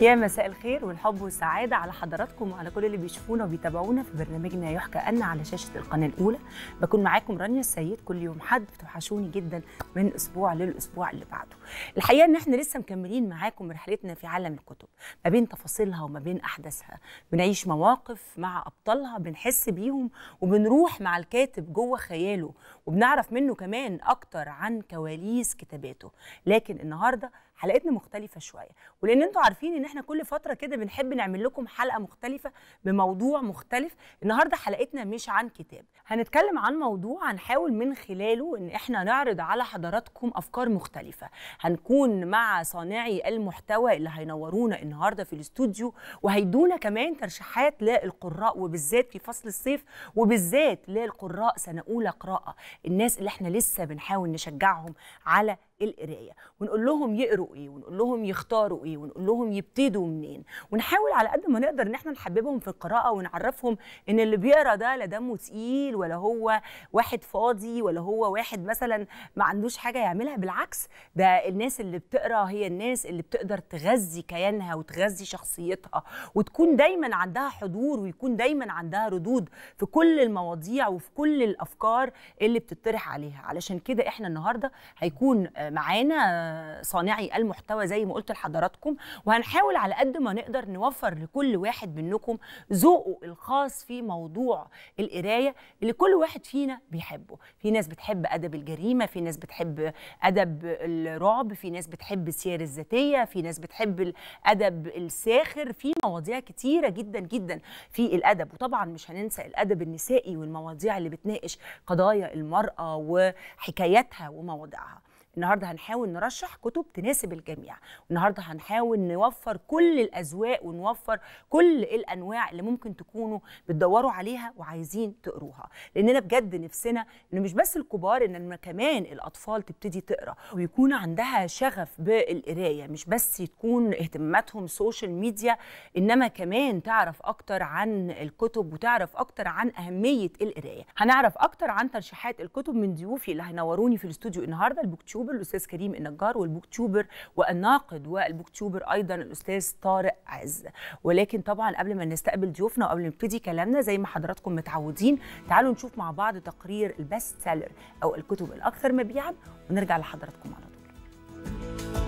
يا مساء الخير والحب والسعادة على حضراتكم وعلى كل اللي بيشوفونا وبيتابعونا في برنامجنا يحكى أن على شاشة القناة الأولى بكون معاكم رانيا السيد كل يوم حد بتوحشوني جدا من أسبوع للأسبوع اللي بعده الحقيقة إن إحنا لسه مكملين معاكم رحلتنا في عالم الكتب ما بين تفاصيلها وما بين أحداثها بنعيش مواقف مع أبطالها بنحس بيهم وبنروح مع الكاتب جوه خياله وبنعرف منه كمان أكتر عن كواليس كتاباته لكن النهاردة حلقتنا مختلفه شويه ولان انتوا عارفين ان احنا كل فتره كده بنحب نعمل لكم حلقه مختلفه بموضوع مختلف النهارده حلقتنا مش عن كتاب هنتكلم عن موضوع هنحاول من خلاله ان احنا نعرض على حضراتكم افكار مختلفه هنكون مع صانعي المحتوى اللي هينورونا النهارده في الاستوديو وهيدونا كمان ترشيحات للقراء وبالذات في فصل الصيف وبالذات للقراء سنه اولى قراءه الناس اللي احنا لسه بنحاول نشجعهم على القرايه ونقول لهم يقروا ايه ونقول لهم يختاروا ايه ونقول لهم يبتدوا منين ونحاول على قد ما نقدر ان احنا نحببهم في القراءه ونعرفهم ان اللي بيقرا ده لا دمه تقيل ولا هو واحد فاضي ولا هو واحد مثلا ما عندوش حاجه يعملها بالعكس ده الناس اللي بتقرا هي الناس اللي بتقدر تغذي كيانها وتغذي شخصيتها وتكون دايما عندها حضور ويكون دايما عندها ردود في كل المواضيع وفي كل الافكار اللي بتطرح عليها علشان كده احنا النهارده هيكون آه، معانا آه، صانعي المحتوى زي ما قلت لحضراتكم وهنحاول على قد ما نقدر نوفر لكل واحد منكم ذوقه الخاص في موضوع القرايه اللي كل واحد فينا بيحبه في ناس بتحب ادب الجريمه في ناس بتحب ادب الرعب في ناس بتحب السير الذاتيه في ناس بتحب الادب الساخر في مواضيع كتيره جدا جدا في الادب وطبعا مش هننسى الادب النسائي والمواضيع اللي بتناقش قضايا المراه وحكاياتها ومواضيعها النهارده هنحاول نرشح كتب تناسب الجميع النهارده هنحاول نوفر كل الاذواق ونوفر كل الانواع اللي ممكن تكونوا بتدوروا عليها وعايزين تقروها لاننا بجد نفسنا ان مش بس الكبار إنما كمان الاطفال تبتدي تقرا ويكون عندها شغف بالقرايه مش بس تكون اهتماماتهم سوشيال ميديا انما كمان تعرف اكتر عن الكتب وتعرف اكتر عن اهميه القرايه هنعرف اكتر عن ترشيحات الكتب من ضيوفي اللي هينوروني في الاستوديو النهارده البكتشوب اليوتيوبر الاستاذ كريم النجار والبوكتيوبر والناقد والبوكتيوبر ايضا الاستاذ طارق عز ولكن طبعا قبل ما نستقبل ضيوفنا وقبل ما نبتدي كلامنا زي ما حضراتكم متعودين تعالوا نشوف مع بعض تقرير البست سيلر او الكتب الاكثر مبيعا ونرجع لحضراتكم على طول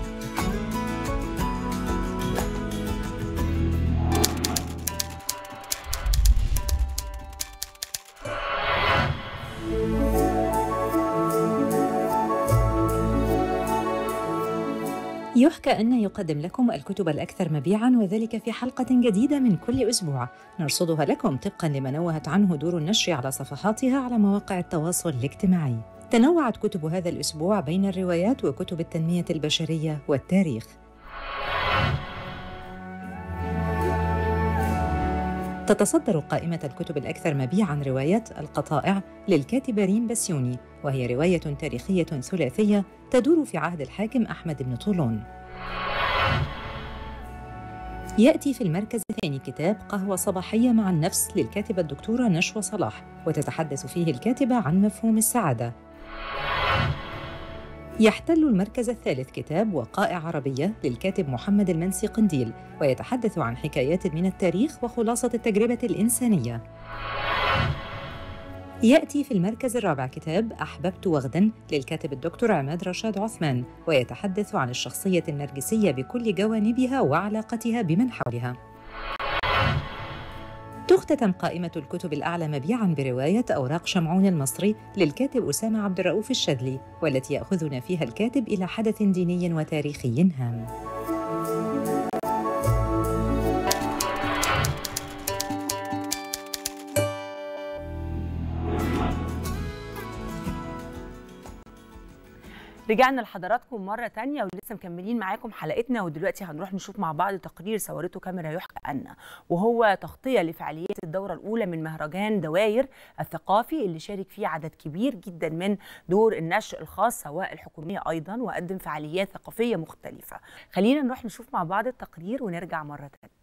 يحكى أن يقدم لكم الكتب الأكثر مبيعاً وذلك في حلقة جديدة من كل أسبوع نرصدها لكم طبقاً لما نوهت عنه دور النشر على صفحاتها على مواقع التواصل الاجتماعي تنوعت كتب هذا الأسبوع بين الروايات وكتب التنمية البشرية والتاريخ تتصدر قائمة الكتب الأكثر مبيعاً رواية القطائع للكاتبة ريم بسيوني وهي رواية تاريخية ثلاثية تدور في عهد الحاكم أحمد بن طولون يأتي في المركز الثاني كتاب قهوة صباحية مع النفس للكاتبة الدكتورة نشوى صلاح وتتحدث فيه الكاتبة عن مفهوم السعادة يحتل المركز الثالث كتاب وقائع عربية للكاتب محمد المنسي قنديل ويتحدث عن حكايات من التاريخ وخلاصة التجربة الإنسانية يأتي في المركز الرابع كتاب أحببت وغدا للكاتب الدكتور عماد رشاد عثمان ويتحدث عن الشخصية النرجسية بكل جوانبها وعلاقتها بمن حولها تختتم قائمة الكتب الأعلى مبيعاً برواية أوراق شمعون المصري للكاتب أسامة عبد الرؤوف الشذلي والتي يأخذنا فيها الكاتب إلى حدث ديني وتاريخي هام. رجعنا لحضراتكم مرة تانية ولسه مكملين معاكم حلقتنا ودلوقتي هنروح نشوف مع بعض تقرير صورته كاميرا يحكى أن وهو تغطية لفعاليات الدورة الأولى من مهرجان دواير الثقافي اللي شارك فيه عدد كبير جدا من دور النشر الخاص سواء الحكومية أيضا وقدم فعاليات ثقافية مختلفة خلينا نروح نشوف مع بعض التقرير ونرجع مرة تانية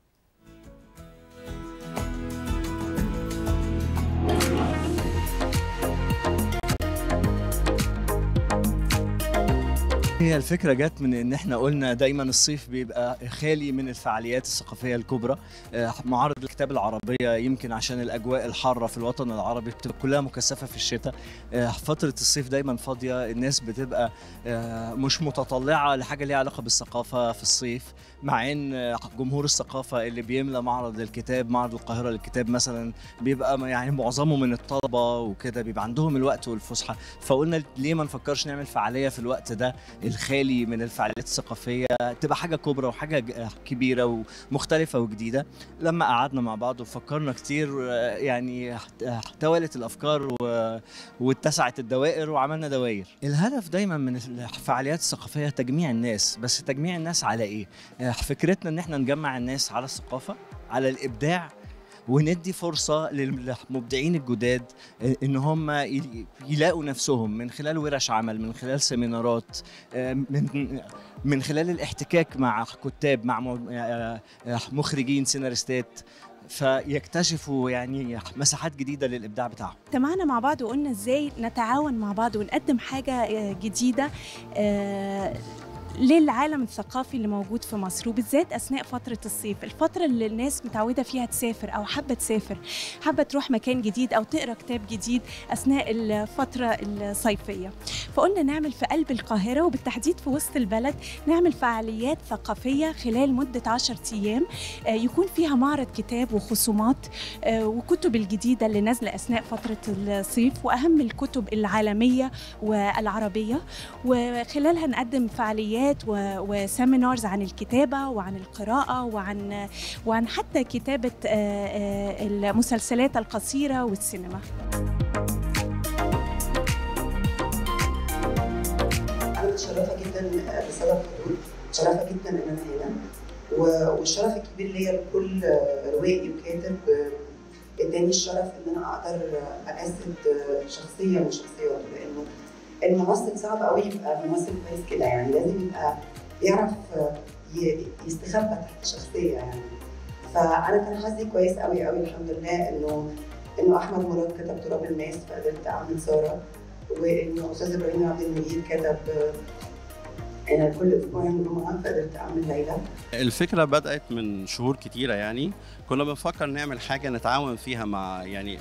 هي الفكرة جت من إن إحنا قلنا دايما الصيف بيبقى خالي من الفعاليات الثقافية الكبرى آه، معارض الكتاب العربية يمكن عشان الأجواء الحارة في الوطن العربي بتبقى كلها مكثفة في الشتاء آه، فترة الصيف دايما فاضية الناس بتبقى آه، مش متطلعة لحاجة ليها علاقة بالثقافة في الصيف مع ان جمهور الثقافه اللي بيملى معرض الكتاب معرض القاهره للكتاب مثلا بيبقى يعني معظمه من الطلبه وكده بيبقى عندهم الوقت والفسحه فقلنا ليه ما نفكرش نعمل فعاليه في الوقت ده الخالي من الفعاليات الثقافيه تبقى حاجه كبرى وحاجه كبيره ومختلفه وجديده لما قعدنا مع بعض وفكرنا كتير آه، يعني توالت الافكار واتسعت الدوائر وعملنا دواير الهدف دايما من الفعاليات الثقافيه تجميع الناس بس تجميع الناس على ايه آه، فكرتنا ان احنا نجمع الناس على الثقافه على الابداع وندي فرصه للمبدعين الجداد آه، ان هم يلاقوا نفسهم من خلال ورش عمل من خلال سيمينارات آه، من من خلال الاحتكاك مع كتاب مع مخرجين سيناريستات فيكتشفوا يعني مساحات جديدة للإبداع بتاعهم تمعنا مع بعض وقلنا إزاي نتعاون مع بعض ونقدم حاجة جديدة للعالم الثقافي اللي موجود في مصر وبالذات اثناء فتره الصيف الفتره اللي الناس متعوده فيها تسافر او حابه تسافر حابه تروح مكان جديد او تقرا كتاب جديد اثناء الفتره الصيفيه فقلنا نعمل في قلب القاهره وبالتحديد في وسط البلد نعمل فعاليات ثقافيه خلال مده 10 ايام آه، يكون فيها معرض كتاب وخصومات آه، وكتب الجديده اللي نازله اثناء فتره الصيف واهم الكتب العالميه والعربيه وخلالها نقدم فعاليات جلسات وسيمينارز عن الكتابه وعن القراءه وعن وعن حتى كتابه آه، آه، المسلسلات القصيره والسينما انا متشرفه جدا آه، بسبب حضوري متشرفه جدا ان انا هنا والشرف الكبير ليا لكل روائي وكاتب اداني الشرف ان انا اقدر اجسد شخصيه من شخصياته لانه الممثل صعب قوي يبقى ممثل كويس كده يعني لازم يبقى يعرف يستخبى تحت شخصيه يعني فانا كان حظي كويس قوي قوي الحمد لله انه انه احمد مراد كتب تراب الناس فقدرت اعمل ساره وانه استاذ ابراهيم عبد المجيد كتب انا كل اسبوع يوم الجمعه فقدرت اعمل ليله الفكره بدات من شهور كتيره يعني كنا بنفكر نعمل حاجه نتعاون فيها مع يعني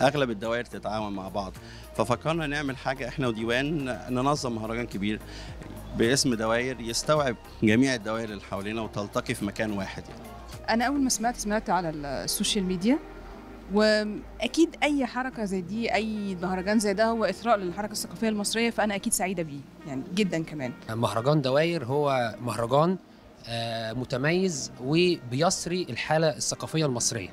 اغلب الدوائر تتعاون مع بعض ففكرنا نعمل حاجه احنا وديوان ننظم مهرجان كبير باسم دوائر يستوعب جميع الدوائر اللي حوالينا وتلتقي في مكان واحد يعني. انا اول ما سمعت سمعت على السوشيال ميديا واكيد اي حركه زي دي اي مهرجان زي ده هو اثراء للحركه الثقافيه المصريه فانا اكيد سعيده بيه يعني جدا كمان مهرجان دواير هو مهرجان آه، متميز وبيصري الحاله الثقافيه المصريه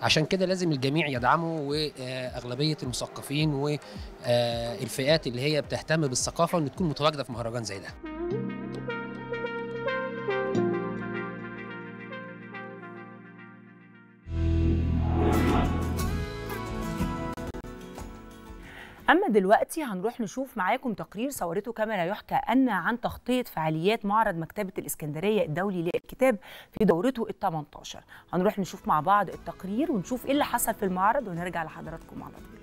عشان كده لازم الجميع يدعمه واغلبيه المثقفين والفئات اللي هي بتهتم بالثقافه ان تكون متواجده في مهرجان زي ده اما دلوقتي هنروح نشوف معاكم تقرير صورته كما لا يحكى ان عن تغطيه فعاليات معرض مكتبه الاسكندريه الدولي للكتاب في دورته ال 18 هنروح نشوف مع بعض التقرير ونشوف ايه اللي حصل في المعرض ونرجع لحضراتكم على طول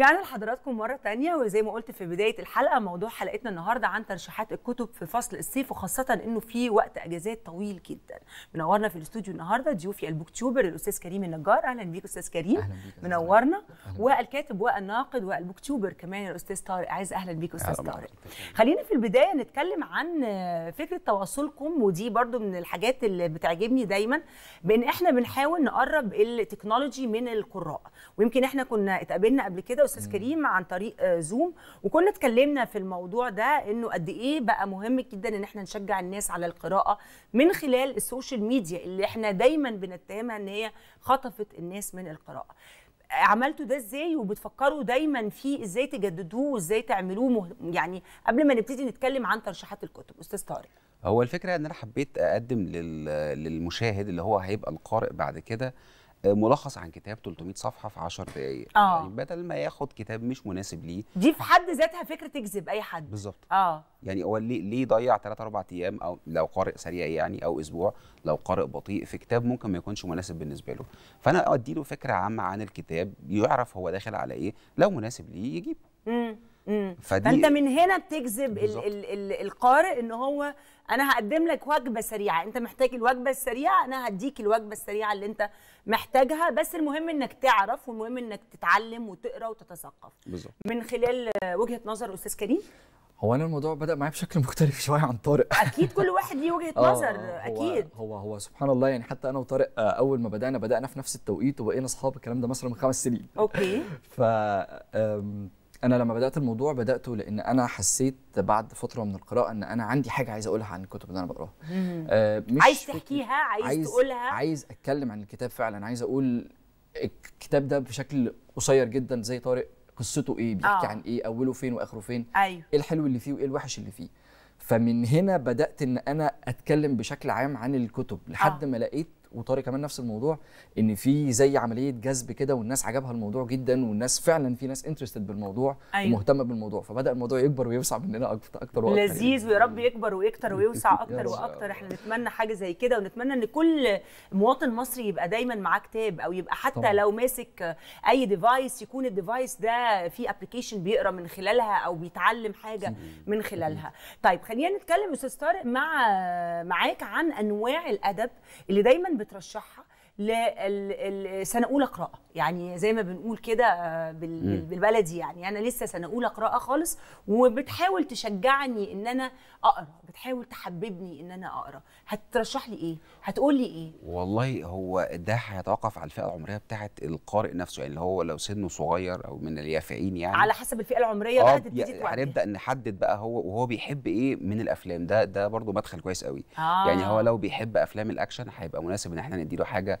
رجعنا لحضراتكم مرة تانية وزي ما قلت في بداية الحلقة موضوع حلقتنا النهاردة عن ترشيحات الكتب في فصل الصيف وخاصة انه في وقت اجازات طويل جدا منورنا في الاستوديو النهاردة ضيوفي البوكتوبر الاستاذ كريم النجار اهلا بيك استاذ كريم منورنا والكاتب والناقد والبوكتوبر كمان الاستاذ طارق عايز اهلا بيك استاذ طارق خلينا في البداية نتكلم عن فكرة تواصلكم ودي برضو من الحاجات اللي بتعجبني دايما بان احنا بنحاول نقرب التكنولوجي من القراء ويمكن احنا كنا اتقابلنا قبل كده استاذ كريم عن طريق زوم آه، وكنا اتكلمنا في الموضوع ده انه قد ايه بقى مهم جدا ان احنا نشجع الناس على القراءه من خلال السوشيال ميديا اللي احنا دايما بنتهمها ان هي خطفت الناس من القراءه عملتوا ده ازاي وبتفكروا دايما فيه ازاي تجددوه وازاي تعملوه يعني قبل ما نبتدي نتكلم عن ترشيحات الكتب استاذ طارق هو الفكره ان انا حبيت اقدم للمشاهد اللي هو هيبقى القارئ بعد كده آه، ملخص عن كتاب 300 صفحه في 10 دقائق اه يعني بدل ما ياخد كتاب مش مناسب ليه دي في حد ذاتها فكره تجذب اي حد بالظبط اه يعني هو ليه ليه ضيع 3 4 ايام او لو قارئ سريع يعني او اسبوع لو قارئ بطيء في كتاب ممكن ما يكونش مناسب بالنسبه له فانا ادي له فكره عامه عن الكتاب يعرف هو داخل على ايه لو مناسب ليه يجيبه امم فدي فانت من هنا بتجذب ال ال ال القارئ ان هو انا هقدم لك وجبه سريعه انت محتاج الوجبه السريعه انا هديك الوجبه السريعه اللي انت محتاجها بس المهم انك تعرف والمهم انك تتعلم وتقرا وتتثقف بالظبط من خلال وجهه نظر استاذ كريم هو انا الموضوع بدا معايا بشكل مختلف شويه عن طارق اكيد كل واحد ليه وجهه آه، نظر اكيد هو هو سبحان الله يعني حتى انا وطارق آه، اول ما بدانا بدانا في نفس التوقيت وبقينا اصحاب الكلام ده مثلا من خمس سنين اوكي ف انا لما بدات الموضوع بداته لان انا حسيت بعد فتره من القراءه ان انا عندي حاجه عايز اقولها عن الكتب اللي انا بقراها آه، مش عايز تحكيها عايز, عايز تقولها عايز اتكلم عن الكتاب فعلا عايز اقول الكتاب ده بشكل قصير جدا زي طارق قصته ايه بيحكي آه. عن ايه اوله فين واخره فين أيوه. ايه الحلو اللي فيه وايه الوحش اللي فيه فمن هنا بدات ان انا اتكلم بشكل عام عن الكتب لحد آه. ما لقيت وطارق كمان نفس الموضوع ان في زي عمليه جذب كده والناس عجبها الموضوع جدا والناس فعلا في ناس انترستد بالموضوع أيوة. ومهتمه بالموضوع فبدا الموضوع يكبر ويوسع مننا اكتر واكتر يعني. لذيذ ويا رب يكبر ويكتر ويوسع اكتر واكتر احنا نتمنى حاجه زي كده ونتمنى ان كل مواطن مصري يبقى دايما معاه كتاب او يبقى حتى طبعا. لو ماسك اي ديفايس يكون الديفايس ده في ابلكيشن بيقرا من خلالها او بيتعلم حاجه من خلالها طيب خلينا نتكلم استاذ طارق مع معاك عن انواع الادب اللي دايما بترشحها لسنه اولى قراءه يعني زي ما بنقول كده آه، بالبلدي يعني انا لسه سنه اولى قراءه خالص وبتحاول تشجعني ان انا اقرا بتحاول تحببني ان انا اقرا هترشح لي ايه هتقول لي ايه والله هو ده هيتوقف على الفئه العمريه بتاعه القارئ نفسه يعني اللي هو لو سنه صغير او من اليافعين يعني على حسب الفئه العمريه آه، بقى تبتدي هنبدا نحدد بقى هو وهو بيحب ايه من الافلام ده ده برضو مدخل كويس قوي آه. يعني هو آه. لو بيحب افلام الاكشن هيبقى مناسب ان احنا نديله حاجه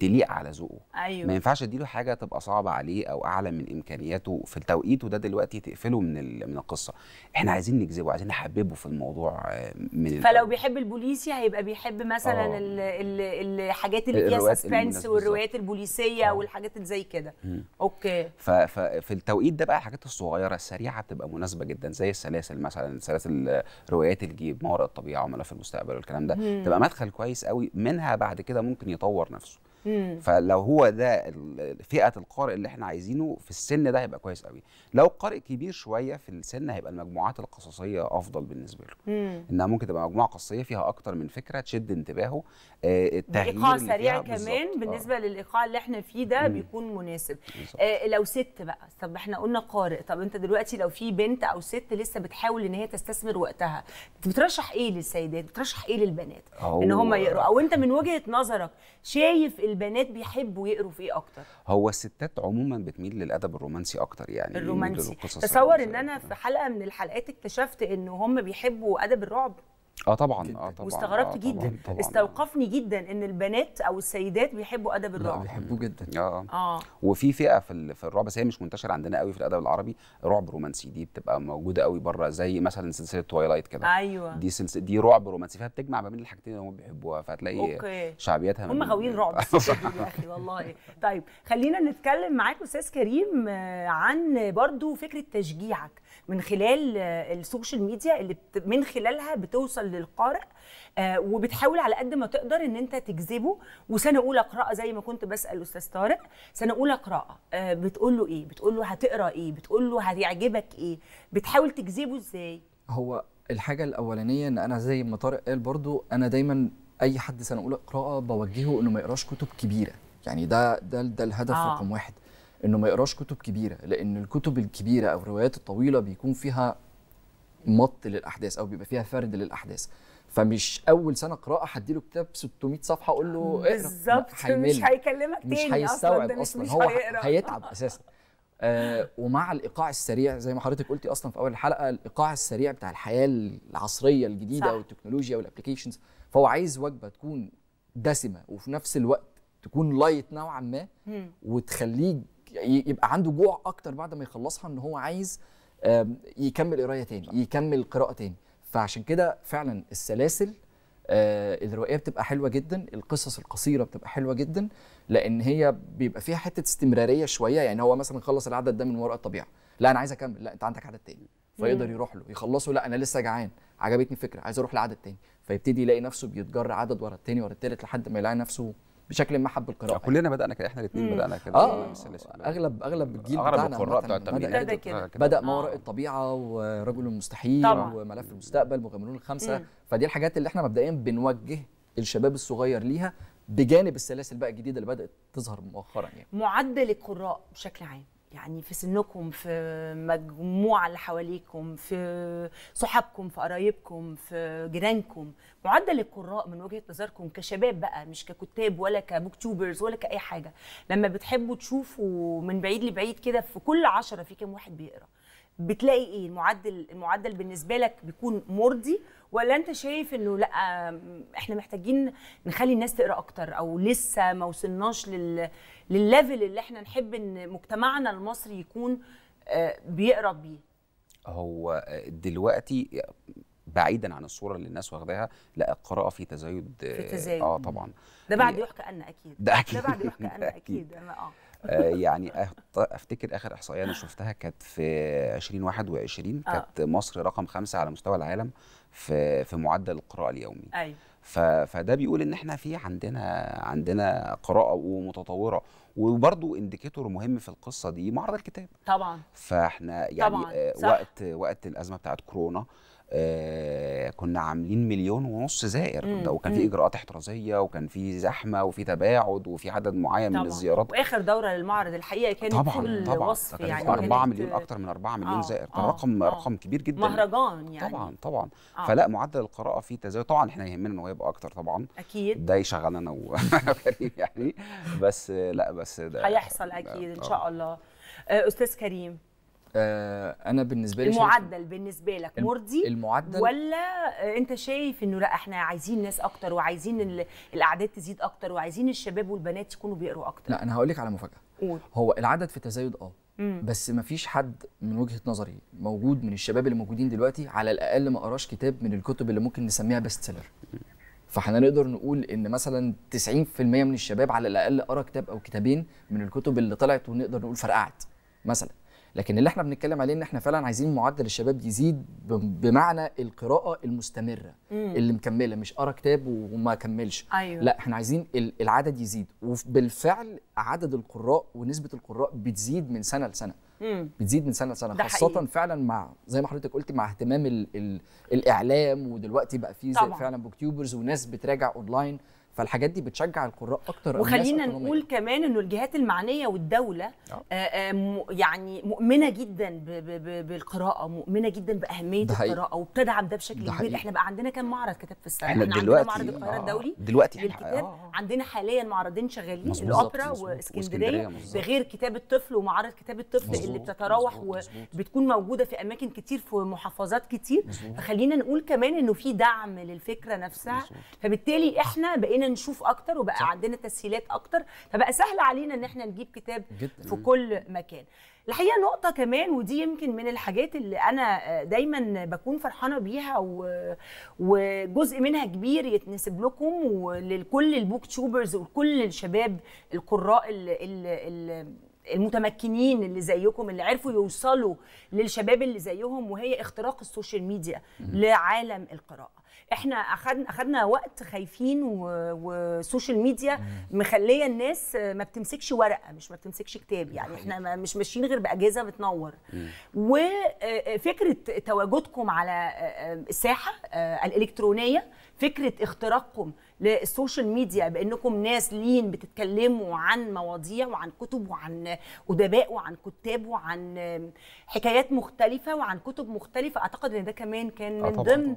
تليق على ذوقه أيوة. ما ينفعش اديله حاجه تبقى صعبه عليه او اعلى من امكانياته في التوقيت وده دلوقتي تقفله من من القصه احنا عايزين نجذبه عايزين نحببه في الموضوع آه، من فلو بيحب البوليسي هيبقى بيحب مثلا آه. الحاجات اللي فيها سسبنس والروايات البوليسيه أوه. والحاجات اللي زي كده اوكي ففي التوقيت ده بقى الحاجات الصغيره السريعه بتبقى مناسبه جدا زي السلاسل مثلا سلاسل روايات الجيب ما وراء الطبيعه وملف المستقبل والكلام ده مم. تبقى مدخل كويس قوي منها بعد كده ممكن يطور نفسه مم. فلو هو ده فئه القارئ اللي احنا عايزينه في السن ده هيبقى كويس قوي لو قارئ كبير شويه في السن هيبقى المجموعات القصصيه افضل بالنسبه له مم. انها ممكن تبقى مجموعه قصصيه فيها اكتر من فكره تشد انتباهه آه التغيير ايقاع سريع كمان بالزبط. آه. بالنسبه آه. للايقاع اللي احنا فيه ده مم. بيكون مناسب آه لو ست بقى طب احنا قلنا قارئ طب انت دلوقتي لو في بنت او ست لسه بتحاول ان هي تستثمر وقتها بترشح ايه للسيدات بترشح ايه للبنات أوه. ان هم يقروا او انت من وجهه نظرك شايف البنات بيحبوا يقروا في ايه اكتر هو الستات عموما بتميل للادب الرومانسي اكتر يعني الرومانسي تصور ان انا في حلقه من الحلقات اكتشفت ان هم بيحبوا ادب الرعب اه طبعا اه طبعا واستغربت آه جدا طبعًا. طبعًا. استوقفني جدا ان البنات او السيدات بيحبوا ادب الرعب بيحبوه جدا اه اه وفي فئه في في الرعب بس هي مش منتشره عندنا قوي في الادب العربي رعب رومانسي دي بتبقى موجوده قوي بره زي مثلا سلسله توايلايت كده ايوه دي سلسله دي رعب رومانسي فيها بتجمع ما بين الحاجتين اللي هم بيحبوها فهتلاقي أوكي. شعبيتها هم غاويين رعب يا اخي والله طيب خلينا نتكلم معاك استاذ كريم عن برضو فكره تشجيعك من خلال آه، السوشيال ميديا اللي من خلالها بتوصل للقارئ آه، وبتحاول على قد ما تقدر ان انت تجذبه وسنه اولى قراءه زي ما كنت بسال استاذ طارق سنه اولى قراءه آه، بتقول له ايه بتقول له هتقرا ايه بتقول له هيعجبك ايه بتحاول تجذبه ازاي هو الحاجه الاولانيه ان انا زي ما طارق قال برضو انا دايما اي حد سنه اولى قراءه بوجهه انه ما يقراش كتب كبيره يعني ده ده ده الهدف آه. رقم واحد انه ما يقراش كتب كبيره لان الكتب الكبيره او الروايات الطويله بيكون فيها مط للاحداث او بيبقى فيها فرد للاحداث فمش اول سنه قراءه هديله كتاب 600 صفحه اقول له اقرا بالظبط مش هيكلمك تاني مش هيستوعب اصلا, أصلاً. مش هو هيتعب اساسا آه ومع الايقاع السريع زي ما حضرتك قلتي اصلا في اول الحلقه الايقاع السريع بتاع الحياه العصريه الجديده صح. والتكنولوجيا والابلكيشنز فهو عايز وجبه تكون دسمه وفي نفس الوقت تكون لايت نوعا ما وتخليك يبقى عنده جوع اكتر بعد ما يخلصها ان هو عايز يكمل قرايه تاني يكمل قراءه تاني فعشان كده فعلا السلاسل آه، الروائيه بتبقى حلوه جدا القصص القصيره بتبقى حلوه جدا لان هي بيبقى فيها حته استمراريه شويه يعني هو مثلا خلص العدد ده من وراء الطبيعه لا انا عايز اكمل لا انت عندك عدد تاني فيقدر يروح له يخلصه لا انا لسه جعان عجبتني الفكره عايز اروح لعدد تاني فيبتدي يلاقي نفسه بيتجر عدد ورا التاني ورا التالت لحد ما يلاقي نفسه بشكل ما حب القراءه كلنا بدانا كده احنا الاثنين بدانا كده اه اغلب اغلب الجيل اغلب القراء بتاع التمهيد بدا كده آه، بدا ما وراء آه. الطبيعه ورجل المستحيل طبعا. وملف المستقبل مغامرون الخمسه مم. فدي الحاجات اللي احنا مبدئيا بنوجه الشباب الصغير ليها بجانب السلاسل بقى الجديده اللي بدات تظهر مؤخرا يعني معدل القراء بشكل عام يعني في سنكم في مجموعه اللي حواليكم في صحابكم في قرايبكم في جيرانكم معدل القراء من وجهه نظركم كشباب بقى مش ككتاب ولا كبوكتوبرز ولا كاي حاجه لما بتحبوا تشوفوا من بعيد لبعيد كده في كل عشرة في كام واحد بيقرا بتلاقي ايه المعدل المعدل بالنسبه لك بيكون مرضي ولا انت شايف انه لا احنا محتاجين نخلي الناس تقرا اكتر او لسه ما وصلناش لل للليفل اللي احنا نحب ان مجتمعنا المصري يكون آه، بيقرا بيه هو آه، دلوقتي بعيدا عن الصوره اللي الناس واخداها لا القراءه في تزايد في آه، تزايد اه طبعا ده بعد يحكى ان اكيد ده اكيد ده بعد يحكى ان اكيد, أكيد. اه آه، يعني أه، افتكر اخر احصائيه انا شفتها كانت في 2021 آه. كانت مصر رقم خمسه على مستوى العالم في في معدل القراءه اليومي ايوه فده بيقول ان احنا في عندنا عندنا قراءه ومتطوره وبرضو انديكيتور مهم في القصه دي معرض الكتاب طبعا فاحنا يعني طبعا. وقت وقت الازمه بتاعت كورونا آه، كنا عاملين مليون ونص زائر مم. وكان في اجراءات احترازيه وكان في زحمه وفي تباعد وفي عدد معين طبعا. من الزيارات واخر دوره للمعرض الحقيقه كانت طبعا طبعا وصف يعني 4 مليون اكتر من 4 مليون آه. زائر كان آه. رقم آه. رقم كبير جدا مهرجان يعني طبعا طبعا آه. فلا معدل القراءه فيه تزايد طبعا احنا يهمنا ان هو يبقى اكتر طبعا اكيد ده يشغلنا انا وكريم يعني بس لا بس ده هيحصل اكيد ان آه. شاء الله آه، استاذ كريم آه انا بالنسبه لي المعدل بالنسبه لك مرضي المعدل ولا انت شايف انه لا احنا عايزين ناس اكتر وعايزين الاعداد تزيد اكتر وعايزين الشباب والبنات يكونوا بيقروا اكتر لا انا هقول لك على مفاجاه قول. هو العدد في تزايد اه بس ما فيش حد من وجهه نظري موجود من الشباب اللي موجودين دلوقتي على الاقل ما قراش كتاب من الكتب اللي ممكن نسميها بيست سيلر فاحنا نقدر نقول ان مثلا 90% من الشباب على الاقل قرا كتاب او كتابين من الكتب اللي طلعت ونقدر نقول فرقعت مثلا لكن اللي احنا بنتكلم عليه ان احنا فعلا عايزين معدل الشباب يزيد بمعنى القراءه المستمره مم. اللي مكمله مش قرا كتاب وما كملش أيوة. لا احنا عايزين العدد يزيد وبالفعل عدد القراء ونسبه القراء بتزيد من سنه لسنه مم. بتزيد من سنه لسنه خاصه حقيقي. فعلا مع زي ما حضرتك قلت مع اهتمام الـ الـ الاعلام ودلوقتي بقى في فعلا بوكتيوبرز وناس بتراجع اونلاين فالحاجات دي بتشجع القراء اكتر وخلينا نقول كمان انه الجهات المعنيه والدوله آآ آه. آه، آه، يعني مؤمنه جدا بـ بـ بالقراءه مؤمنه جدا باهميه القراءه وبتدعم ده بشكل كبير احنا بقى عندنا كام معرض كتاب في السنه احنا, دلوقتي عندنا معرض القاهره آه. الدولي دلوقتي للكتاب آه. عندنا حاليا معرضين شغالين الاوبرا واسكندريه غير كتاب الطفل ومعرض كتاب الطفل مزبوط. اللي بتتراوح وبتكون موجوده في اماكن كتير في محافظات كتير فخلينا نقول كمان انه في دعم للفكره نفسها فبالتالي احنا بقينا نشوف اكتر وبقى صح. عندنا تسهيلات اكتر فبقى سهل علينا ان احنا نجيب كتاب جدا. في كل مكان الحقيقه نقطه كمان ودي يمكن من الحاجات اللي انا دايما بكون فرحانه بيها و... وجزء منها كبير يتنسب لكم ولكل البوك تشوبرز وكل الشباب القراء اللي, اللي المتمكنين اللي زيكم اللي عرفوا يوصلوا للشباب اللي زيهم وهي اختراق السوشيال ميديا لعالم القراءه احنا اخذنا اخذنا وقت خايفين والسوشيال ميديا مخليه الناس ما بتمسكش ورقه مش ما بتمسكش كتاب يعني احنا مش ماشيين غير باجهزه بتنور وفكره آه، آه، تواجدكم على آه، الساحه الالكترونيه فكره اختراقكم للسوشيال ميديا بانكم ناس لين بتتكلموا عن مواضيع وعن كتب وعن ادباء وعن كتاب وعن حكايات مختلفه وعن كتب مختلفه اعتقد ان ده كمان كان من آه، ضمن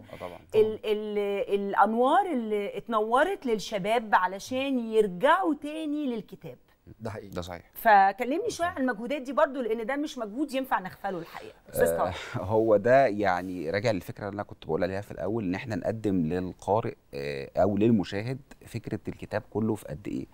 الانوار اللي اتنورت للشباب علشان يرجعوا تاني للكتاب ده حقيقي ده صحيح فكلمني شويه عن المجهودات دي برضو لان ده مش مجهود ينفع نغفله الحقيقه آه هو ده يعني راجع للفكره اللي انا كنت بقول عليها في الاول ان احنا نقدم للقارئ آه، او للمشاهد فكره الكتاب كله في قد ايه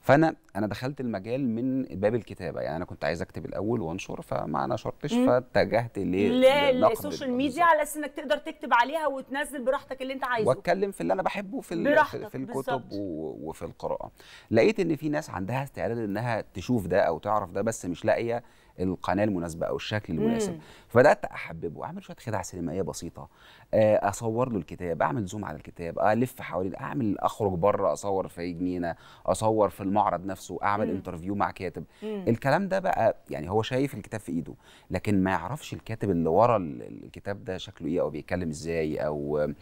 فانا انا دخلت المجال من باب الكتابه يعني انا كنت عايز اكتب الاول وانشر فما نشرتش فاتجهت للسوشيال ميديا على اساس انك تقدر تكتب عليها وتنزل براحتك اللي انت عايزه واتكلم في اللي انا بحبه في في الكتب وفي القراءه لقيت ان في ناس عندها استعداد انها تشوف ده او تعرف ده بس مش لاقيه القناه المناسبه او الشكل المناسب مم. فبدات احببه اعمل شويه خدع سينمائيه بسيطه آه، اصور له الكتاب اعمل زوم على الكتاب الف حواليه اعمل اخرج بره اصور في جنينه اصور في المعرض نفسه اعمل انترفيو مع كاتب مم. الكلام ده بقى يعني هو شايف الكتاب في ايده لكن ما يعرفش الكاتب اللي ورا الكتاب ده شكله ايه او بيتكلم ازاي او آه،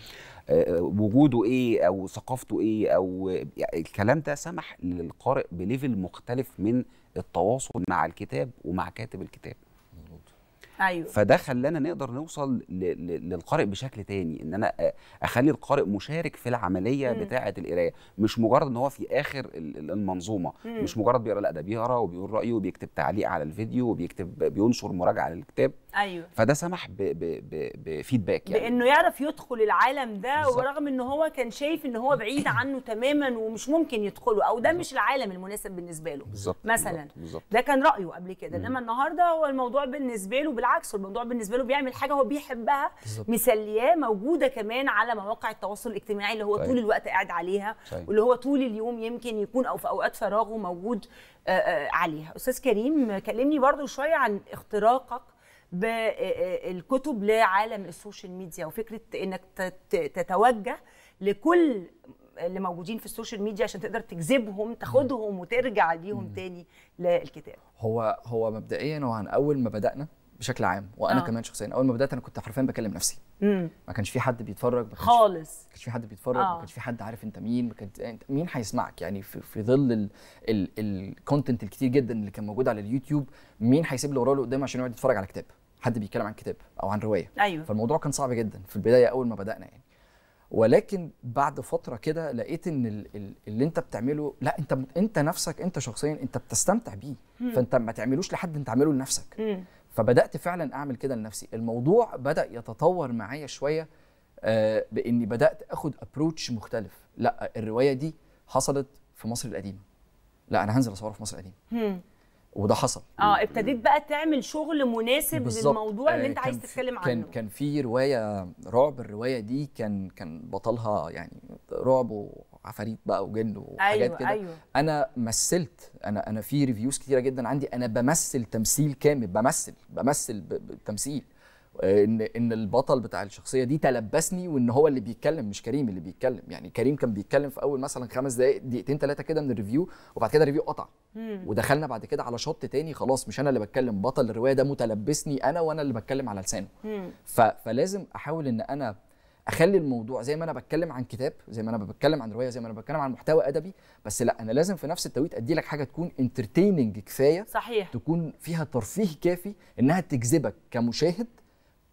آه، وجوده ايه او ثقافته ايه او يعني الكلام ده سمح للقارئ بليفل مختلف من التواصل مع الكتاب ومع كاتب الكتاب ايوه فده خلانا نقدر نوصل للقارئ بشكل تاني ان انا اخلي القارئ مشارك في العمليه مم. بتاعه القرايه مش مجرد ان هو في اخر المنظومه مم. مش مجرد بيقرا لا ده بيقرا وبيقول رايه وبيكتب تعليق على الفيديو وبيكتب بينشر مراجعه للكتاب ايوه فده سمح بفيدباك يعني بانه يعرف يدخل العالم ده بالزبط. ورغم ان هو كان شايف ان هو بعيد عنه تماما ومش ممكن يدخله او ده بالزبط. مش العالم المناسب بالنسبه له بالزبط. مثلا بالزبط. بالزبط. ده كان رايه قبل كده انما النهارده هو الموضوع بالنسبه له بالعكس الموضوع بالنسبه له بيعمل حاجه هو بيحبها مسلياه موجوده كمان على مواقع التواصل الاجتماعي اللي هو صحيح. طيب. طول الوقت قاعد عليها صحيح. طيب. واللي هو طول اليوم يمكن يكون او في اوقات فراغه موجود آه، آه، عليها استاذ كريم كلمني برضو شويه عن اختراقك بالكتب آه، لعالم السوشيال ميديا وفكره انك تتوجه لكل اللي موجودين في السوشيال ميديا عشان تقدر تجذبهم تاخدهم وترجع ليهم تاني للكتاب هو هو مبدئيا وعن اول ما بدانا بشكل عام وانا آه. كمان شخصيا اول ما بدات انا كنت حرفيا بكلم نفسي مم. ما كانش في حد بيتفرج خالص ما كانش في حد بيتفرج آه. ما كانش في حد عارف انت مين كانت يعني مين هيسمعك يعني في, في ظل الكونتنت الكتير جدا اللي كان موجود على اليوتيوب مين هيسيب له وراه اللي قدام عشان يقعد يتفرج على كتاب حد بيتكلم عن كتاب او عن روايه أيوه. فالموضوع كان صعب جدا في البدايه اول ما بدانا يعني ولكن بعد فتره كده لقيت ان اللي انت بتعمله لا انت انت نفسك انت شخصيا انت بتستمتع بيه فانت ما تعملوش لحد انت تعمله لنفسك فبدات فعلا اعمل كده لنفسي الموضوع بدا يتطور معايا شويه آه، باني بدات اخد ابروتش مختلف لا الروايه دي حصلت في مصر القديمه لا انا هنزل اصورها في مصر القديمه وده حصل اه ابتديت بقى تعمل شغل مناسب بالزبط. للموضوع اللي آه، انت عايز تتكلم عنه كان كان في روايه رعب الروايه دي كان كان بطلها يعني رعب عفاريت بقى وجن وحاجات أيوة كده أيوة. انا مثلت انا انا في ريفيوز كتيره جدا عندي انا بمثل تمثيل كامل بمثل بمثل تمثيل ان ان البطل بتاع الشخصيه دي تلبسني وان هو اللي بيتكلم مش كريم اللي بيتكلم يعني كريم كان بيتكلم في اول مثلا خمس دقائق دقيقتين ثلاثه كده من الريفيو وبعد كده الريفيو قطع ودخلنا بعد كده على شط تاني خلاص مش انا اللي بتكلم بطل الروايه ده متلبسني انا وانا اللي بتكلم على لسانه فلازم احاول ان انا اخلي الموضوع زي ما انا بتكلم عن كتاب زي ما انا بتكلم عن روايه زي ما انا بتكلم عن محتوى ادبي بس لا انا لازم في نفس التوقيت ادي لك حاجه تكون انترتيننج كفايه صحيح تكون فيها ترفيه كافي انها تجذبك كمشاهد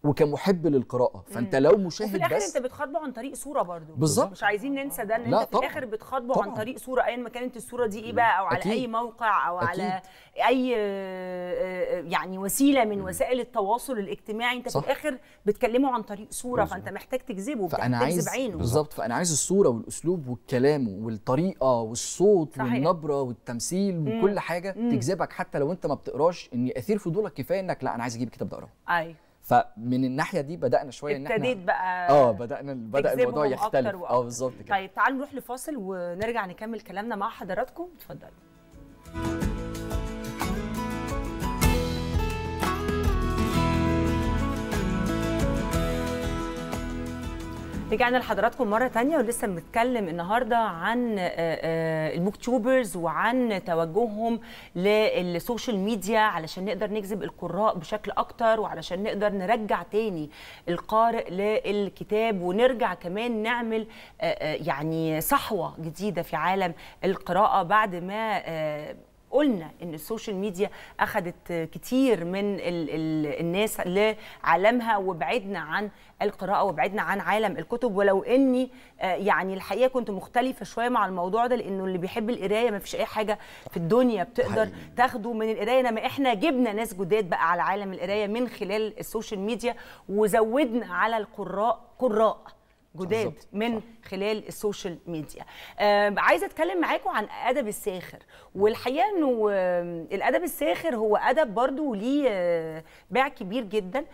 وكمحب للقراءه فانت لو مشاهد بس وفي الاخر بس انت بتخاطبه عن طريق صوره برضو بالظبط مش عايزين ننسى ده ان انت في طبعًا. الاخر بتخاطبه عن طريق صوره ايا ما كانت الصوره دي ايه بقى او على أكيد. اي موقع او أكيد. على اي آه، يعني وسيله من وسائل التواصل الاجتماعي انت صح. في الاخر بتكلمه عن طريق صوره بالزبط. فانت محتاج تجذبه فانا عايز عينه بالظبط فانا عايز الصوره والاسلوب والكلام والطريقه والصوت صحيح. والنبره والتمثيل وكل حاجه تجذبك حتى لو انت ما بتقراش ان ياثير فضولك كفايه انك لا انا عايز اجيب كتاب ده اقراه ايوه فمن الناحيه دي بدانا شويه ان احنا ابتديت بقى اه بدانا بدا الموضوع يختلف اه بالظبط كده طيب تعالوا نروح لفاصل ونرجع نكمل كلامنا مع حضراتكم اتفضلوا رجعنا لحضراتكم مره تانية ولسه بنتكلم النهارده عن آه، آه، البوك تيوبرز وعن توجههم للسوشيال ميديا علشان نقدر نجذب القراء بشكل اكتر وعلشان نقدر نرجع تاني القارئ للكتاب ونرجع كمان نعمل آه، يعني صحوه جديده في عالم القراءه بعد ما قلنا ان السوشيال ميديا اخذت كتير من الـ الـ الناس لعالمها وبعدنا عن القراءه وبعدنا عن عالم الكتب ولو اني آه، يعني الحقيقه كنت مختلفه شويه مع الموضوع ده لانه اللي بيحب القرايه ما فيش اي حاجه في الدنيا بتقدر تاخده من القرايه انما احنا جبنا ناس جداد بقى على عالم القرايه من خلال السوشيال ميديا وزودنا على القراء قراء جداد من خلال السوشيال ميديا آه عايزه اتكلم معاكم عن ادب الساخر والحقيقه انه آه الادب الساخر هو ادب برضو ليه آه باع كبير جدا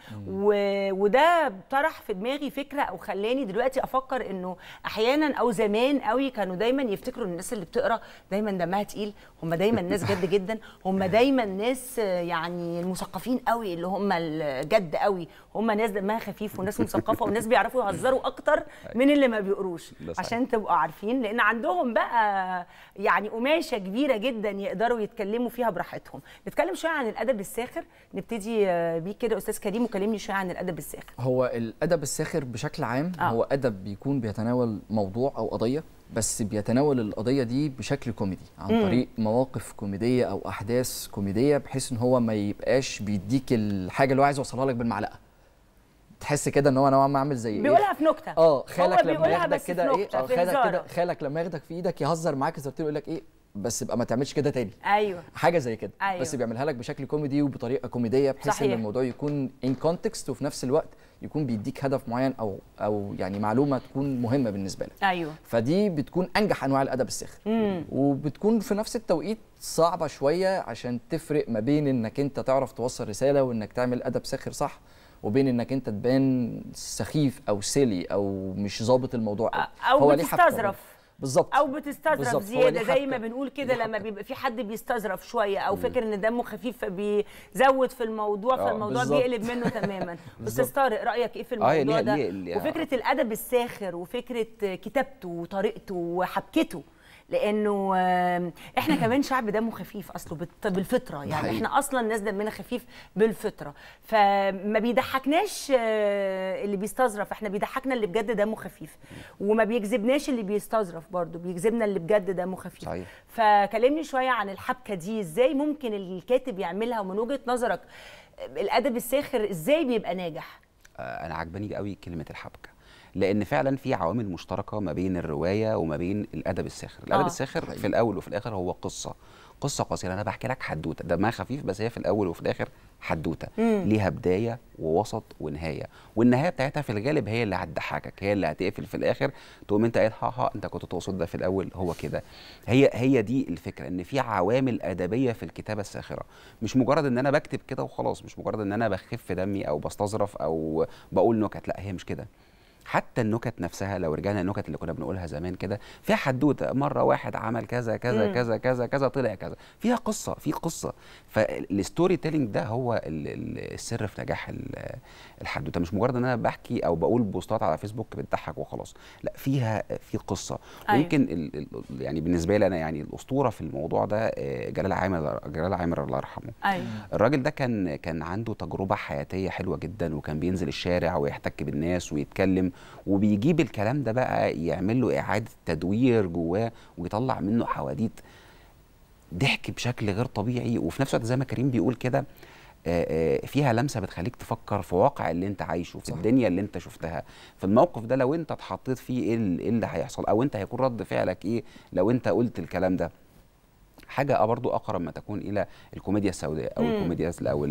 وده طرح في دماغي فكره او خلاني دلوقتي افكر انه احيانا او زمان قوي كانوا دايما يفتكروا ان الناس اللي بتقرا دايما دمها تقيل هم دايما ناس جد جدا هم دايما ناس آه، يعني المثقفين قوي اللي هم الجد قوي هم ناس دمها خفيف وناس مثقفه وناس بيعرفوا يهزروا اكتر أيوة. من اللي ما بيقروش عشان تبقوا عارفين لان عندهم بقى يعني قماشه كبيره جدا يقدروا يتكلموا فيها براحتهم نتكلم شويه عن الادب الساخر نبتدي بيك كده استاذ كريم وكلمني شويه عن الادب الساخر هو الادب الساخر بشكل عام آه. هو ادب بيكون بيتناول موضوع او قضيه بس بيتناول القضيه دي بشكل كوميدي عن مم. طريق مواقف كوميديه او احداث كوميديه بحيث ان هو ما يبقاش بيديك الحاجه اللي هو عايز يوصلها لك بالمعلقه تحس كده ان هو نوعا ما عامل زي ايه بيقولها في نكته اه خالك لما ياخدك كده ايه اه خالك كده خالك لما ياخدك في ايدك يهزر معاك هزرتين يقول لك ايه بس يبقى ما تعملش كده تاني ايوه حاجه زي كده أيوة. بس بيعملها لك بشكل كوميدي وبطريقه كوميديه بحيث صحيح. ان الموضوع يكون ان كونتكست وفي نفس الوقت يكون بيديك هدف معين او او يعني معلومه تكون مهمه بالنسبه لك ايوه فدي بتكون انجح انواع الادب الساخر وبتكون في نفس التوقيت صعبه شويه عشان تفرق ما بين انك انت تعرف توصل رساله وانك تعمل ادب ساخر صح وبين انك انت تبان سخيف او سيلي او مش ظابط الموضوع او بتستظرف بالظبط او بتستظرف زياده زي ما بنقول كده لما بيبقى في حد بيستظرف شويه او فاكر ان دمه خفيف فبيزود في الموضوع آه، فالموضوع بيقلب منه تماما استاذ طارق رايك ايه في آه، الموضوع ده وفكره الادب الساخر وفكره كتابته وطريقته وحبكته لانه احنا كمان شعب دمه خفيف اصله بالفطره يعني احنا اصلا ناس دمنا خفيف بالفطره فما بيضحكناش آه، اللي بيستظرف احنا بيضحكنا اللي بجد دمه خفيف وما بيجذبناش اللي بيستظرف برضه بيجذبنا اللي بجد دمه خفيف صحيح. فكلمني شويه عن الحبكه دي ازاي ممكن الكاتب يعملها ومن وجهه نظرك الادب الساخر ازاي بيبقى ناجح آه، انا عجباني قوي كلمه الحبكه لان فعلا في عوامل مشتركه ما بين الروايه وما بين الادب الساخر الادب آه. الساخر في طيب. الاول وفي الاخر هو قصه قصه قصيره انا بحكي لك حدوته دمها خفيف بس هي في الاول وفي الاخر حدوته مم. ليها بدايه ووسط ونهايه والنهايه بتاعتها في الغالب هي اللي هتضحكك هي اللي هتقفل في الاخر تقوم انت قايل ها انت كنت تقصد ده في الاول هو كده هي هي دي الفكره ان في عوامل ادبيه في الكتابه الساخره مش مجرد ان انا بكتب كده وخلاص مش مجرد ان انا بخف دمي او بستظرف او بقول نكت لا هي مش كده حتى النكت نفسها لو رجعنا النكت اللي كنا بنقولها زمان كده فيها حدوته مره واحد عمل كذا كذا مم. كذا كذا كذا طلع كذا فيها قصه في قصه فالستوري تيلينج ده هو السر في نجاح الحدوته مش مجرد ان انا بحكي او بقول بوستات على فيسبوك بتضحك وخلاص لا فيها في قصه أيوة. ويمكن يعني بالنسبه لي انا يعني الاسطوره في الموضوع ده آه، جلال عامر جلال عامر الله يرحمه أيوة. الراجل ده كان كان عنده تجربه حياتيه حلوه جدا وكان بينزل الشارع ويحتك بالناس ويتكلم وبيجيب الكلام ده بقى يعمل له اعاده تدوير جواه ويطلع منه حواديت ضحك بشكل غير طبيعي وفي نفس الوقت زي ما كريم بيقول كده آه، آه، فيها لمسه بتخليك تفكر في واقع اللي انت عايشه في صح. الدنيا اللي انت شفتها في الموقف ده لو انت اتحطيت فيه ايه, إيه اللي هيحصل او انت هيكون رد فعلك ايه لو انت قلت الكلام ده حاجه برضو اقرب ما تكون الى الكوميديا السوداء او مم. الكوميديا او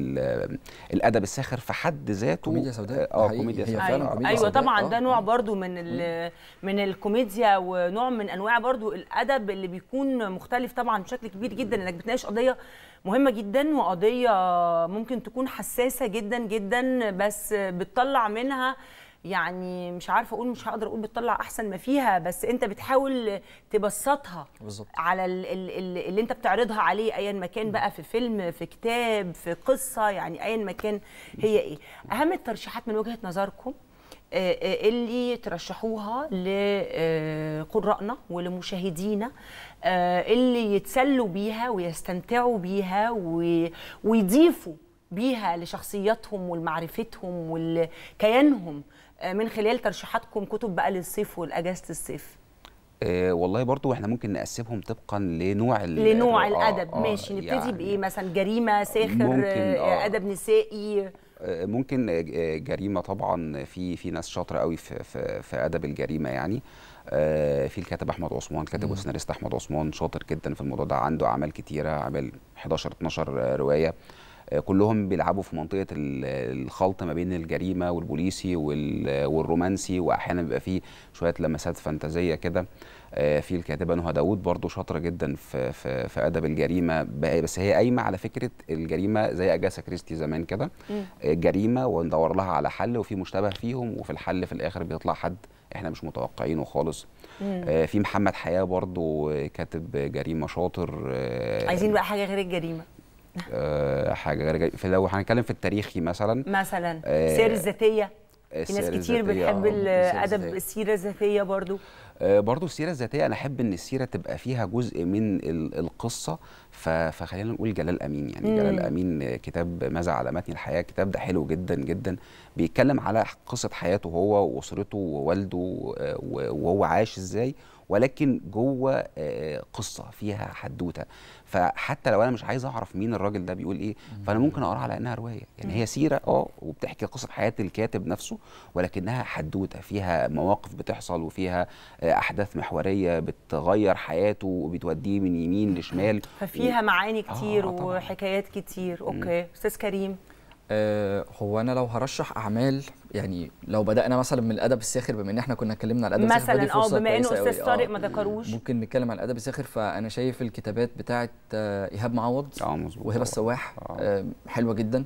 الادب الساخر في حد ذاته كوميديا سوداء اه كوميديا سوداء ايوه, كوميديا أيوة سوداء. طبعا ده آه. نوع برضو من من الكوميديا ونوع من انواع برضو الادب اللي بيكون مختلف طبعا بشكل كبير جدا انك بتناقش قضيه مهمه جدا وقضيه ممكن تكون حساسه جدا جدا بس بتطلع منها يعني مش عارفه اقول مش هقدر اقول بتطلع احسن ما فيها بس انت بتحاول تبسطها بالزبط. على ال اللي انت بتعرضها عليه ايا ما كان بقى في فيلم في كتاب في قصه يعني ايا ما كان هي ايه اهم الترشيحات من وجهه نظركم آه، آه، اللي ترشحوها لقرائنا آه، ولمشاهدينا اللي يتسلوا بيها ويستمتعوا بيها ويضيفوا بيها لشخصياتهم ولمعرفتهم ولكيانهم آه، من خلال ترشيحاتكم كتب بقى للصيف والاجازه الصيف آه والله برضو احنا ممكن نقسمهم طبقا لنوع لنوع آه، الادب آه ماشي نبتدي يعني بايه مثلا جريمه ساخر آه،, آه ادب نسائي ممكن جريمه طبعا في في ناس شاطره قوي في, في في ادب الجريمه يعني في الكاتب احمد عثمان كاتب وسيناريست احمد عثمان شاطر جدا في الموضوع ده عنده اعمال كتيره عمل 11 12 روايه كلهم بيلعبوا في منطقه الخلط ما بين الجريمه والبوليسي والرومانسي واحيانا بيبقى فيه شويه لمسات فانتازيه كده آه، في الكاتبه نهى داوود برضو شاطره جدا في في, في ادب الجريمه بس هي قايمه على فكره الجريمه زي اجاسا كريستي زمان كده آه، جريمه وندور لها على حل وفي مشتبه فيهم وفي الحل في الاخر بيطلع حد احنا مش متوقعينه خالص آه في محمد حياه برضو آه، كاتب جريمه شاطر آه عايزين بقى حاجه غير الجريمه غير نعم. آه، حاجه لو هنتكلم في التاريخي مثلا مثلا السير آه، الذاتيه آه، في ناس كتير بتحب الادب السيره الذاتيه برضو برضو السيره الذاتيه انا احب ان السيره تبقى فيها جزء من القصه فخلينا نقول جلال امين يعني مم. جلال امين كتاب ماذا علمتني الحياه الكتاب ده حلو جدا جدا بيتكلم على قصه حياته هو واسرته ووالده وهو عاش ازاي ولكن جوه آه، آه، قصه فيها حدوته فحتى لو انا مش عايز اعرف مين الراجل ده بيقول ايه فانا ممكن اقراها على انها روايه يعني هي سيره اه وبتحكي قصه حياه الكاتب نفسه ولكنها حدوته فيها مواقف بتحصل وفيها آه، احداث محوريه بتغير حياته وبتوديه من يمين لشمال ففيها و... معاني كتير آه وحكايات كتير اوكي استاذ كريم آه، هو انا لو هرشح اعمال يعني لو بدانا مثلا من الادب الساخر بما ان احنا كنا اتكلمنا على الادب الساخر مثلا اه بما انه استاذ طارق ما آه، ذكروش ممكن نتكلم على الادب الساخر فانا شايف الكتابات بتاعه آه، ايهاب معوض اه وهبه السواح آه حلوه جدا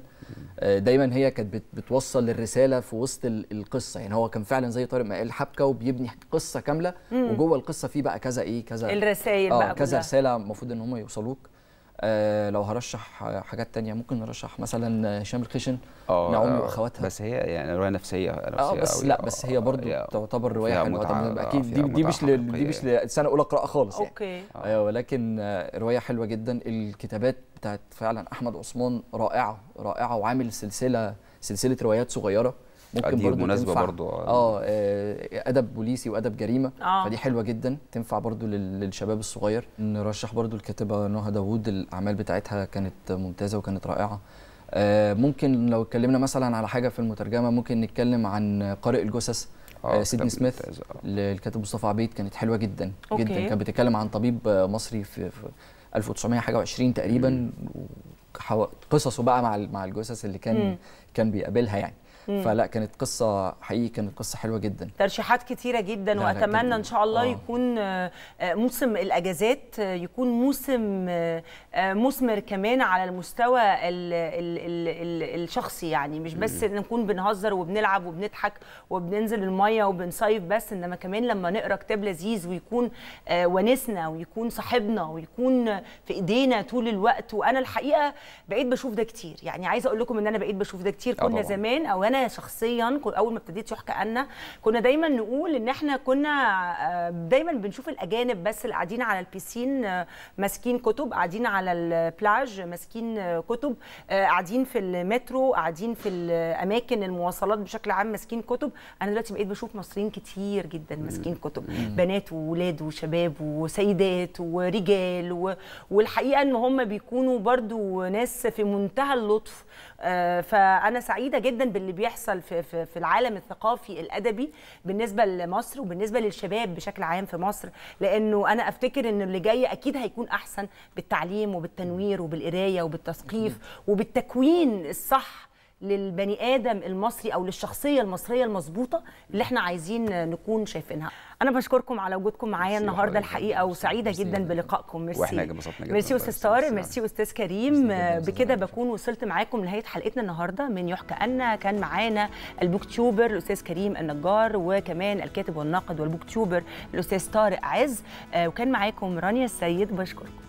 آه دايما هي كانت بتوصل الرساله في وسط القصه يعني هو كان فعلا زي طارق ما قال حبكه وبيبني قصه كامله وجوه القصه فيه بقى كذا ايه كذا الرسائل آه بقى كذا رساله المفروض ان هم يوصلوك آه، لو هرشح حاجات تانية ممكن نرشح مثلا هشام الخشن آه، نعومي واخواتها آه، بس هي يعني روايه نفسيه اه بس لا بس هي برضو تعتبر روايه حلوه اكيد دي دي مش دي مش لسنه اولى قراءه خالص أوكي. يعني أوكي. ولكن روايه حلوه جدا الكتابات بتاعت فعلا احمد عثمان رائعه رائعه وعامل سلسله سلسله روايات صغيره ممكن دي برضو مناسبه برضو آه. آه،, اه ادب بوليسي وادب جريمه آه. فدي حلوه جدا تنفع برضو للشباب الصغير نرشح برضو الكاتبه نهى داوود الاعمال بتاعتها كانت ممتازه وكانت رائعه آه، ممكن لو اتكلمنا مثلا على حاجه في المترجمه ممكن نتكلم عن قارئ الجثث سيدني سميث للكاتب مصطفى عبيد كانت حلوه جدا أوكي. جدا كانت بتتكلم عن طبيب مصري في 1920 تقريبا قصصه بقى مع مع الجثث اللي كان م. كان بيقابلها يعني مم. فلا كانت قصه حقيقي كانت قصه حلوه جدا ترشيحات كتيره جدا لا واتمنى لا جداً. ان شاء الله آه. يكون آه، موسم الاجازات آه، يكون موسم آه، مثمر كمان على المستوى الـ الـ الـ الشخصي يعني مش بس مم. نكون بنهزر وبنلعب وبنضحك وبننزل الميه وبنصيف بس انما كمان لما نقرا كتاب لذيذ ويكون ونسنا ويكون صاحبنا ويكون في ايدينا طول الوقت وانا الحقيقه بقيت بشوف ده كتير يعني عايزه اقول لكم ان انا بقيت بشوف ده كتير كنا زمان او انا انا شخصيا اول ما ابتديت يحكى انا كنا دايما نقول ان احنا كنا آه، دايما بنشوف الاجانب بس اللي قاعدين على البيسين آه، ماسكين كتب قاعدين على البلاج ماسكين آه، كتب قاعدين في المترو قاعدين في الاماكن المواصلات بشكل عام ماسكين كتب انا دلوقتي بقيت بشوف مصريين كتير جدا ماسكين كتب بنات واولاد وشباب وسيدات ورجال والحقيقه ان هم بيكونوا برضو ناس في منتهى اللطف آه، فانا سعيده جدا باللي بيحصل في في العالم الثقافي الادبي بالنسبه لمصر وبالنسبه للشباب بشكل عام في مصر لانه انا افتكر ان اللي جاي اكيد هيكون احسن بالتعليم وبالتنوير وبالقرايه وبالتثقيف وبالتكوين الصح للبني ادم المصري او للشخصيه المصريه المظبوطه اللي احنا عايزين نكون شايفينها انا بشكركم على وجودكم معايا النهارده الحقيقه وسعيده جدا بلقائكم ميرسي واحنا انبسطنا جدا ميرسي استاذ طارق ميرسي استاذ كريم بكده بكون وصلت معاكم لنهايه حلقتنا النهارده من يحكى أن كان معانا البوك تيوبر الاستاذ كريم النجار وكمان الكاتب والناقد والبوك تيوبر الاستاذ طارق عز آه، وكان معاكم رانيا السيد بشكركم